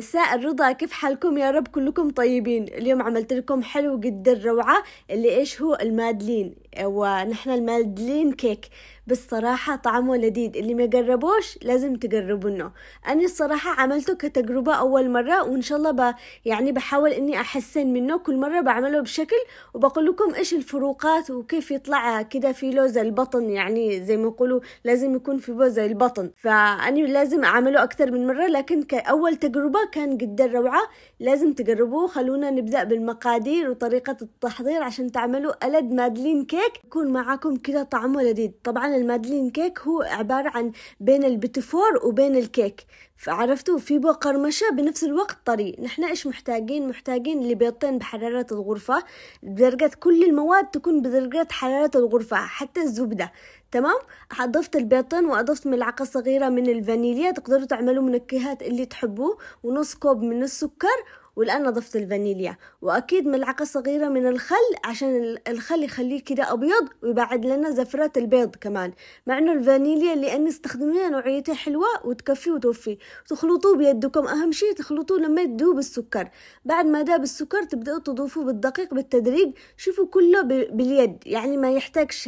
مساء الرضا كيف حالكم يا رب كلكم طيبين اليوم عملت لكم حلو جدا روعة اللي ايش هو المادلين ونحن المالدلين كيك بس صراحة طعمه لذيذ اللي ما جربوش لازم تجربونه أنا الصراحة عملته كتجربة أول مرة وإن شاء الله ب... يعني بحاول إني أحسن منه كل مرة بعمله بشكل وبقول لكم إيش الفروقات وكيف يطلع كده في لوز البطن يعني زي ما يقولوا لازم يكون في لوز البطن فأنا لازم أعمله أكثر من مرة لكن كأول تجربة كان جدا روعة لازم تجربوه خلونا نبدأ بالمقادير وطريقة التحضير عشان تعملوا ألد مادلين كيك كيك يكون معاكم كذا طعمه لذيذ طبعا المادلين كيك هو عبارة عن بين البتفور وبين الكيك فعرفتوا في بو قرمشة بنفس الوقت طري نحن إيش محتاجين محتاجين لبيضتين بحرارة الغرفة بدرجة كل المواد تكون بدرجة حرارة الغرفة حتى الزبدة تمام أضفت البيضتين وأضفت ملعقة صغيرة من الفانيليا تقدروا تعملوا منكهات اللي تحبوه ونص كوب من السكر والآن نضفت الفانيليا وأكيد ملعقة صغيرة من الخل عشان الخل يخليه كده أبيض ويبعد لنا زفرات البيض كمان مع إنه الفانيليا اللي أنا استخدمها نوعيتها حلوة وتكفي وتوفي تخلطوه بيدكم أهم شيء تخلطوه لما يدوب السكر بعد ما داب السكر تبدأوا تضيفوه بالدقيق بالتدريج شوفوا كله باليد يعني ما يحتاجش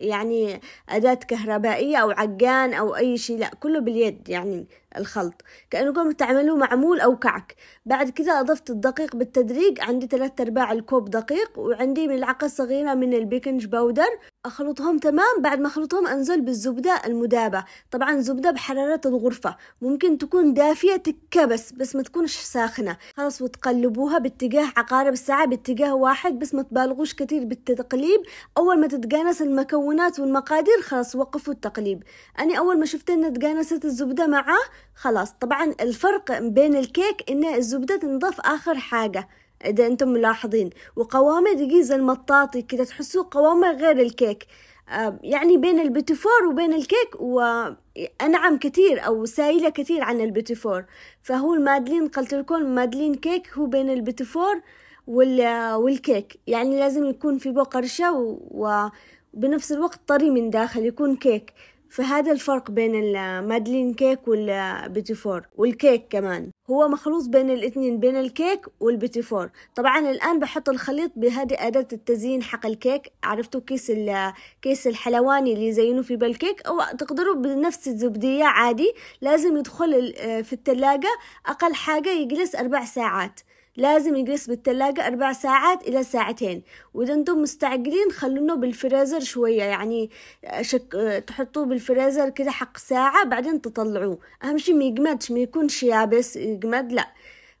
يعني أداة كهربائية أو عجان أو أي شيء لا كله باليد يعني الخلط كأنكم تعملوا معمول أو كعك بعد كذا أضفت الدقيق بالتدريج عندي ثلاثة أرباع الكوب دقيق وعندي ملعقة صغيرة من البيكنج باودر أخلطهم تمام بعد ما أخلطهم أنزل بالزبدة المدابة طبعا زبدة بحرارة الغرفة ممكن تكون دافية تكة بس بس ما تكونش ساخنة خلاص وتقلبوها باتجاه عقارب الساعة باتجاه واحد بس ما تبالغوش كثير بالتقليب أول ما تتجانس المكونات والمقادير خلاص وقفوا التقليب أنا أول ما شفت أن تجانست الزبدة معاه خلاص طبعا الفرق بين الكيك ان الزبدة تنضاف اخر حاجة اذا انتم ملاحظين وقوامه دقيق المطاطي كده تحسوه قوامه غير الكيك آه، يعني بين البيتيفور وبين الكيك وأنعم كثير أو سائلة كثير عن البيتيفور فهو المادلين قلت لكم المادلين كيك هو بين البيتيفور والكيك يعني لازم يكون في بقرشة وبنفس الوقت طري من داخل يكون كيك فهذا الفرق بين المادلين كيك والبيتيفور والكيك كمان هو مخلوط بين الاثنين بين الكيك والبيتيفور طبعا الان بحط الخليط بهذه اداة التزيين حق الكيك عرفتوا كيس كيس الحلواني اللي يزينوا فيه بالكيك او تقدروا بنفس الزبدية عادي لازم يدخل في الثلاجه اقل حاجة يجلس اربع ساعات لازم يجلس بالتلاجة أربع ساعات إلى ساعتين وإذا أنتم مستعجلين خلونه بالفريزر شوية يعني شك... تحطوه بالفريزر كده حق ساعة بعدين تطلعوه أهم شي ما يجمدش ما يكونش يابس يجمد لأ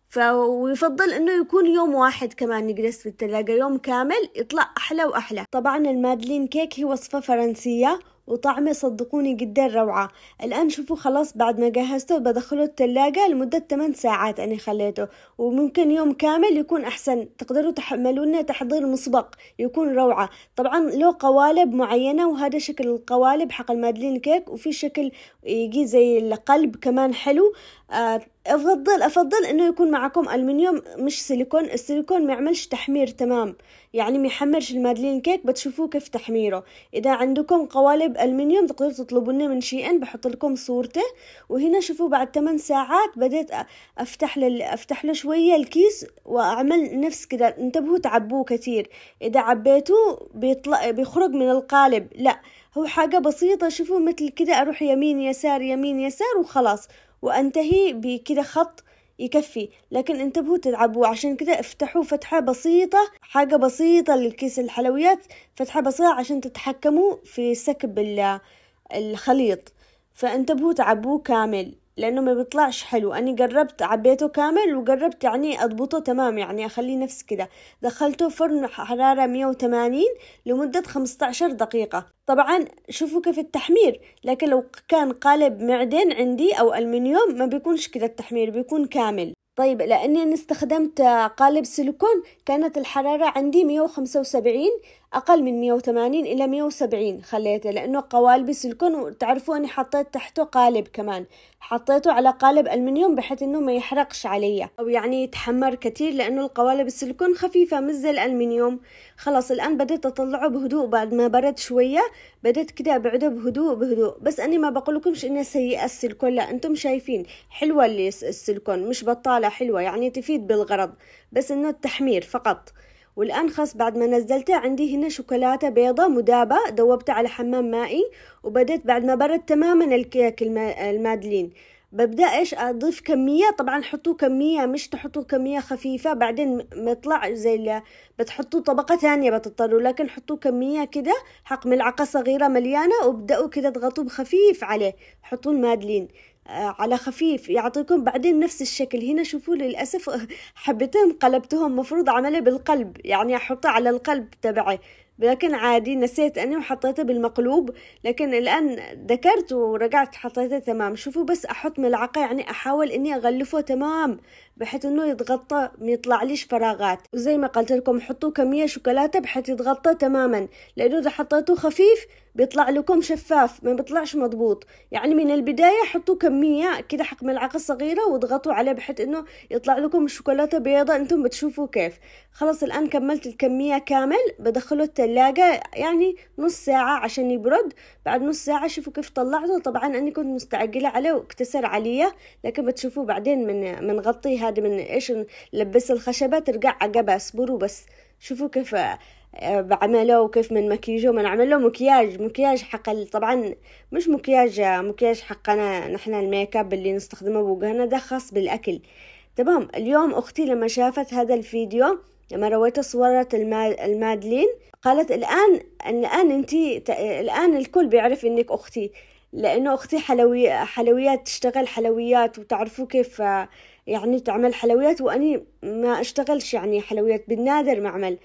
ف... ويفضل انه يكون يوم واحد كمان يجلس في يوم كامل يطلع احلى واحلى طبعا المادلين كيك هي وصفة فرنسية وطعمه صدقوني جدا روعة الآن شوفوا خلاص بعد ما جهزته بدخله التلاجة لمدة 8 ساعات أنا خليته وممكن يوم كامل يكون أحسن تقدروا تحملونه تحضير مسبق يكون روعة طبعا له قوالب معينة وهذا شكل القوالب حق المادلين كيك وفي شكل يجي زي القلب كمان حلو آه، أفضل أفضل إنه يكون معكم ألمنيوم مش سيليكون السيليكون ما يعملش تحمير تمام يعني ما يحمرش المادلين كيك بتشوفوه كيف تحميره إذا عندكم قوالب ألمنيوم تقدروا تطلبونه من شي إن بحط لكم صورته وهنا شوفوا بعد 8 ساعات بديت أفتح لل... أفتح له شوية الكيس وأعمل نفس كده انتبهوا تعبوه كثير إذا عبيتوه بيطلع بيخرج من القالب لا هو حاجة بسيطة شوفوا مثل كده أروح يمين يسار يمين يسار وخلاص وأنتهي بكذا خط يكفي لكن انتبهوا تلعبوا عشان كذا افتحوا فتحة بسيطة حاجة بسيطة للكيس الحلويات فتحة بسيطة عشان تتحكموا في سكب الخليط فانتبهوا تعبوه كامل لانه ما بيطلعش حلو انا جربت عبيته كامل وجربت يعني اضبطه تمام يعني اخليه نفس كده دخلته فرن حرارة 180 لمدة 15 دقيقة طبعا شوفوا كيف التحمير لكن لو كان قالب معدن عندي او المنيوم ما بيكونش كده التحمير بيكون كامل طيب لأني أنا استخدمت قالب سيليكون كانت الحرارة عندي 175 أقل من 180 إلى 170 خليته لأنه قوالب سلكون وتعرفوا أني حطيت تحته قالب كمان حطيته على قالب ألمنيوم بحيث أنه ما يحرقش علي أو يعني يتحمر كتير لأنه القوالب السلكون خفيفة مش زي الألمنيوم خلاص الآن بديت أطلعه بهدوء بعد ما برد شوية بديت كده أبعده بهدوء بهدوء بس أني ما بقولكمش أنه سيئة السلكون لا أنتم شايفين حلوة اللي السلكون مش بطالة حلوة يعني تفيد بالغرض بس إنه التحمير فقط والآن بعد ما نزلته عندي هنا شوكولاتة بيضة مدابة دوبتها على حمام مائي وبدأت بعد ما برد تماما الكيك المادلين ببدأ إيش أضيف كمية طبعا حطوا كمية مش تحطوا كمية خفيفة بعدين مطلع زي اللي بتحطوا طبقة ثانية بتضطروا لكن حطوا كمية كده حق ملعقة صغيرة مليانة وابدأوا كده تغطوا بخفيف عليه حطوا المادلين آه، على خفيف يعطيكم بعدين نفس الشكل هنا شوفوا للأسف حبتين قلبتهم مفروض عملي بالقلب يعني أحطه على القلب تبعي لكن عادي نسيت أنا وحطيته بالمقلوب لكن الآن ذكرت ورجعت حطيته تمام شوفوا بس أحط ملعقة يعني أحاول أني أغلفه تمام بحيث انه يتغطى ما يطلعليش فراغات وزي ما قلت لكم حطوا كميه شوكولاته بحيث يتغطى تماما لانه اذا حطيتوه خفيف بيطلع لكم شفاف ما بيطلعش مضبوط يعني من البداية حطوا كمية كده حق ملعقة صغيرة واضغطوا عليه بحيث انه يطلع لكم الشوكولاتة بيضة انتم بتشوفوا كيف خلاص الان كملت الكمية كامل بدخله التلاجة يعني نص ساعة عشان يبرد بعد نص ساعة شوفوا كيف طلعته طبعا اني كنت مستعجلة عليه واكتسر علي لكن بتشوفوه بعدين من منغطيها هذا من إيش لبس الخشبة ترجع عقبها اصبروا بس شوفوا كيف آه، بعمله وكيف من مكياجه من عمله له مكياج مكياج حق طبعا مش مكياج آه، مكياج حقنا نحن الميك اب اللي نستخدمه بوجهنا ده خاص بالأكل تمام اليوم أختي لما شافت هذا الفيديو لما رويت صورت المادلين قالت الآن الآن أنت الآن الكل بيعرف إنك أختي لأنه أختي حلوي حلويات تشتغل حلويات وتعرفوا كيف آه، يعني تعمل حلويات وأني ما أشتغلش يعني حلويات بالنادر ما أعمل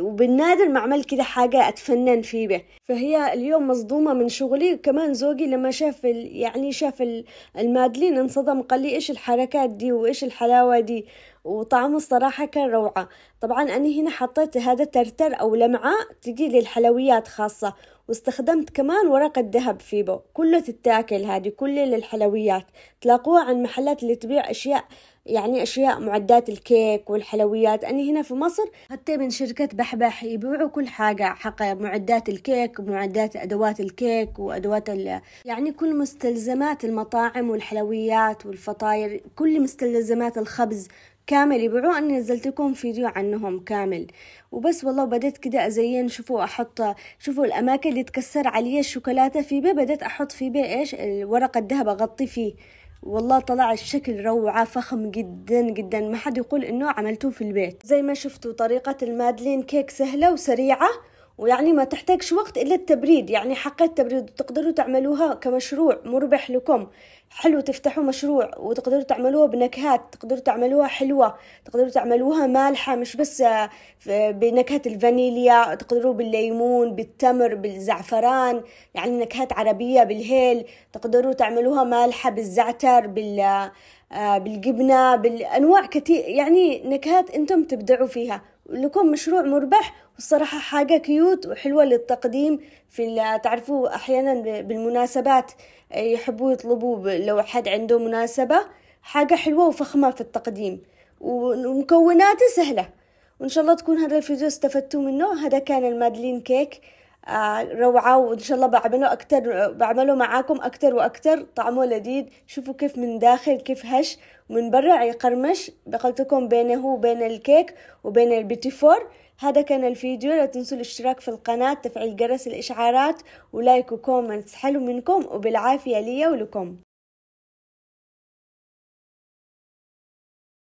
وبالنادر ما أعمل كده حاجة أتفنن فيه به فهي اليوم مصدومة من شغلي وكمان زوجي لما شاف يعني شاف المادلين انصدم قال لي إيش الحركات دي وإيش الحلاوة دي وطعمه الصراحة كان روعة طبعا أنا هنا حطيت هذا ترتر أو لمعة تجي للحلويات خاصة واستخدمت كمان ورق الذهب فيبو كله تتاكل هذه كله للحلويات تلاقوها عن محلات اللي تبيع أشياء يعني أشياء معدات الكيك والحلويات أنا هنا في مصر حتى من شركة بحبح يبيعوا كل حاجة حق معدات الكيك ومعدات أدوات الكيك وأدوات ال... يعني كل مستلزمات المطاعم والحلويات والفطاير كل مستلزمات الخبز كامل يبيعوه أنا نزلت لكم فيديو عنهم كامل وبس والله بدأت كده أزين شوفوا أحط شوفوا الأماكن اللي تكسر عليها الشوكولاتة في بيه بدأت أحط في بيه إيش الورقة الذهب أغطي فيه والله طلع الشكل روعة فخم جدا جدا ما حد يقول إنه عملته في البيت زي ما شفتوا طريقة المادلين كيك سهلة وسريعة ويعني ما تحتاجش وقت إلا التبريد يعني حق التبريد تقدروا تعملوها كمشروع مربح لكم حلو تفتحوا مشروع وتقدروا تعملوها بنكهات تقدروا تعملوها حلوة تقدروا تعملوها مالحة مش بس بنكهة الفانيليا تقدروا بالليمون بالتمر بالزعفران يعني نكهات عربية بالهيل تقدروا تعملوها مالحة بالزعتر بال آه، بالجبنة بالأنواع كتير يعني نكهات أنتم تبدعوا فيها لكم مشروع مربح والصراحة حاجة كيوت وحلوة للتقديم في تعرفوا أحيانا بالمناسبات يحبوا يطلبوا لو حد عنده مناسبة حاجة حلوة وفخمة في التقديم ومكوناته سهلة وإن شاء الله تكون هذا الفيديو استفدتوا منه هذا كان المادلين كيك روعة وإن شاء الله بعمله أكتر بعمله معاكم أكتر وأكتر طعمه لذيذ شوفوا كيف من داخل كيف هش ومن برا يقرمش بقلتكم بينه وبين الكيك وبين البيتي فور هذا كان الفيديو لا تنسوا الاشتراك في القناة تفعيل جرس الإشعارات ولايك وكومنتس حلو منكم وبالعافية ليا ولكم